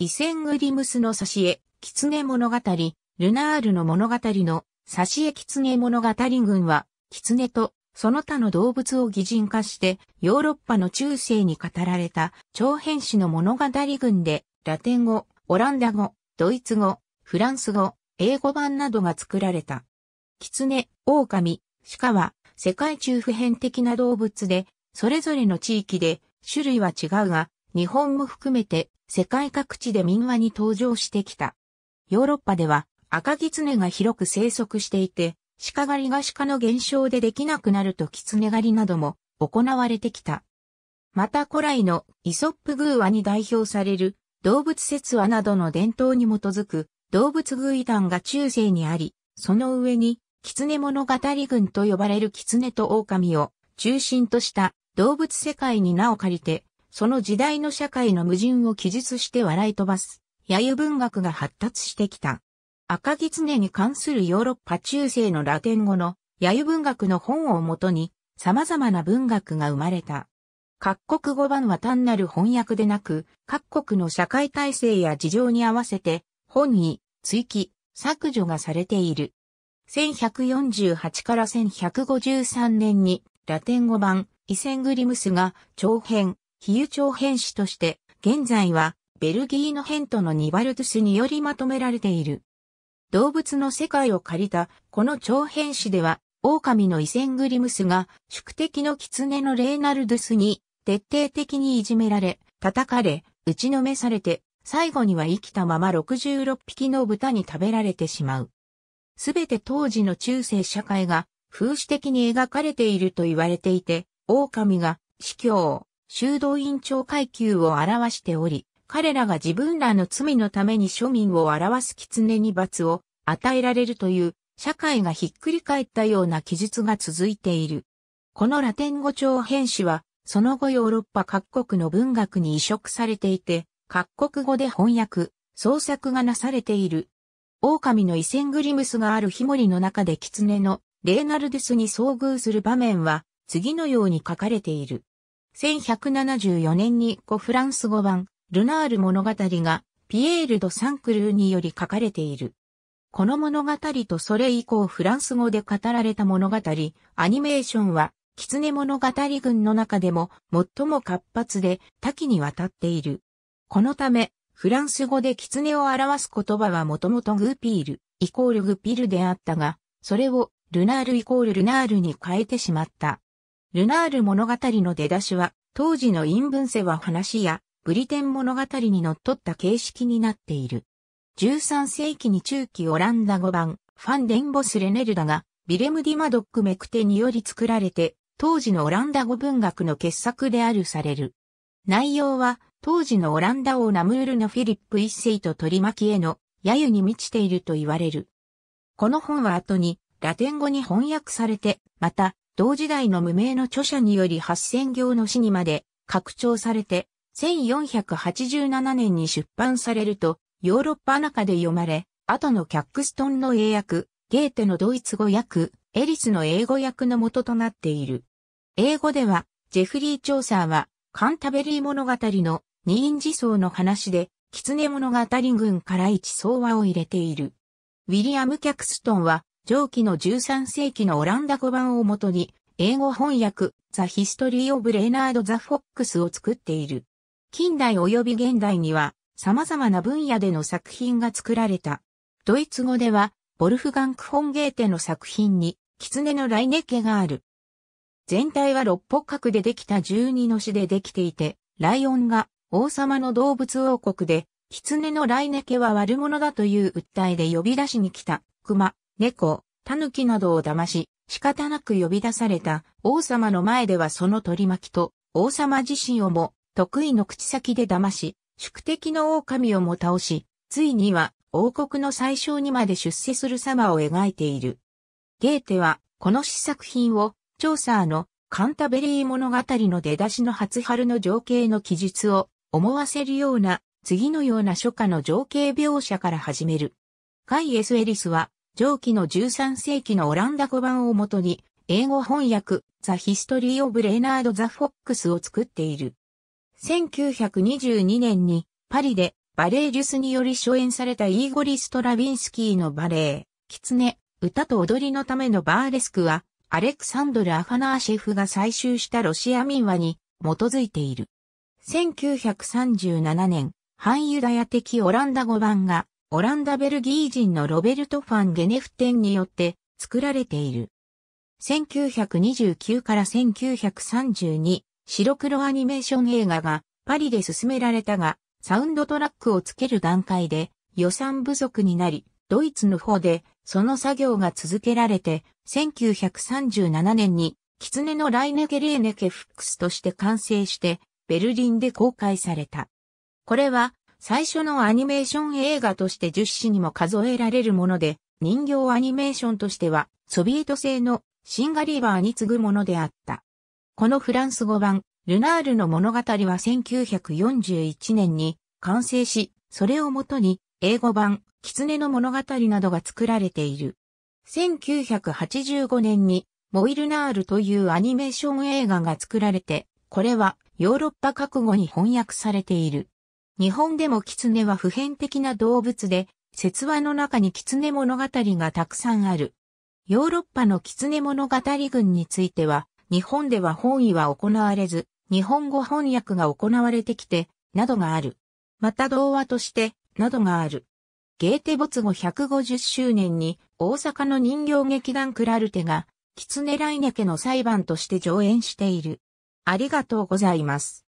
イセングリムスの挿絵、キツネ物語、ルナールの物語の挿絵キツネ物語群は、キツネとその他の動物を擬人化して、ヨーロッパの中世に語られた長編史の物語群で、ラテン語、オランダ語、ドイツ語、フランス語、英語版などが作られた。キツ狐、狼、鹿は世界中普遍的な動物で、それぞれの地域で種類は違うが、日本も含めて世界各地で民話に登場してきた。ヨーロッパでは赤狐が広く生息していて、鹿狩りが鹿の減少でできなくなると狐狩りなども行われてきた。また古来のイソップ偶話に代表される動物説話などの伝統に基づく動物偶異談が中世にあり、その上に狐物語群と呼ばれる狐と狼を中心とした動物世界に名を借りてその時代の社会の矛盾を記述して笑い飛ばす、揶揄文学が発達してきた。赤狐に関するヨーロッパ中世のラテン語の揶揄文学の本をもとに様々な文学が生まれた。各国語版は単なる翻訳でなく、各国の社会体制や事情に合わせて、本に、追記、削除がされている。1148から1153年に、ラテン語版、イセングリムスが、長編、比喩長編詞として、現在は、ベルギーのヘントのニバルトゥスによりまとめられている。動物の世界を借りた、この長編詞では、狼のイセングリムスが、宿敵の狐のレーナルドゥスに、徹底的にいじめられ、叩かれ、打ちのめされて、最後には生きたまま66匹の豚に食べられてしまう。すべて当時の中世社会が風刺的に描かれていると言われていて、狼が死教、修道院長階級を表しており、彼らが自分らの罪のために庶民を表す狐に罰を与えられるという社会がひっくり返ったような記述が続いている。このラテン語長編詞は、その後ヨーロッパ各国の文学に移植されていて、各国語で翻訳、創作がなされている。狼のイセングリムスがあるヒモリの中で狐のレーナルデスに遭遇する場面は次のように書かれている。1174年に古フランス語版、ルナール物語が、ピエール・ド・サンクルーにより書かれている。この物語とそれ以降フランス語で語られた物語、アニメーションは、狐物語群の中でも最も活発で多岐にわたっている。このため、フランス語で狐を表す言葉はもともとグーピール、イコールグピルであったが、それをルナールイコールルナールに変えてしまった。ルナール物語の出だしは、当時の陰文セは話や、ブリテン物語にのっとった形式になっている。13世紀に中期オランダ語版、ファンデンボス・レネルダが、ビレム・ディマドック・メクテにより作られて、当時のオランダ語文学の傑作であるされる。内容は、当時のオランダ王ナムールのフィリップ一世と取り巻きへの揶揄に満ちていると言われる。この本は後にラテン語に翻訳されて、また同時代の無名の著者により8000行の詩にまで拡張されて、1487年に出版されると、ヨーロッパ中で読まれ、後のキャックストンの英訳、ゲーテのドイツ語訳、エリスの英語訳の元となっている。英語では、ジェフリー・チョーサーは、カンタベリー物語の二院自相の話で、キツネ物語群から一相話を入れている。ウィリアム・キャクストンは、上記の13世紀のオランダ語版をもとに、英語翻訳、ザ・ヒストリー・オブ・レーナード・ザ・フォックスを作っている。近代及び現代には、様々な分野での作品が作られた。ドイツ語では、ボルフガンク・フォンゲーテの作品に、狐のライネケがある。全体は六北角でできた十二の詩でできていて、ライオンが王様の動物王国で、狐のライネケは悪者だという訴えで呼び出しに来た熊猫、狸などを騙し、仕方なく呼び出された王様の前ではその取り巻きと王様自身をも得意の口先で騙し、宿敵の狼をも倒し、ついには王国の最小にまで出世する様を描いている。ゲーテはこの試作品を調査のカンタベリー物語の出だしの初春の情景の記述を思わせるような次のような初夏の情景描写から始める。ガイ・エスエリスは上記の13世紀のオランダ語版をもとに、英語翻訳、ザ・ヒストリー・オブ・レナード・ザ・フォックスを作っている。1922年に、パリで、バレエジュスにより初演されたイーゴリ・ストラビンスキーのバレエ、キツネ、歌と踊りのためのバーレスクは、アレクサンドル・アファナーシェフが採集したロシア民話に基づいている。1937年、反ユダヤ的オランダ語版がオランダ・ベルギー人のロベルト・ファン・ゲネフテンによって作られている。1929から1932、白黒アニメーション映画がパリで進められたが、サウンドトラックをつける段階で予算不足になり、ドイツの方でその作業が続けられて、1937年に狐のライネゲレーネケフックスとして完成して、ベルリンで公開された。これは最初のアニメーション映画として10誌にも数えられるもので、人形アニメーションとしては、ソビエト製のシンガリーバーに次ぐものであった。このフランス語版、ルナールの物語は1941年に完成し、それをもとに英語版、狐の物語などが作られている。1985年に、モイルナールというアニメーション映画が作られて、これはヨーロッパ覚悟に翻訳されている。日本でも狐は普遍的な動物で、説話の中に狐物語がたくさんある。ヨーロッパの狐物語群については、日本では本意は行われず、日本語翻訳が行われてきて、などがある。また童話として、などがある。ゲーテ没後150周年に、大阪の人形劇団クラルテが、狐来ネ家の裁判として上演している。ありがとうございます。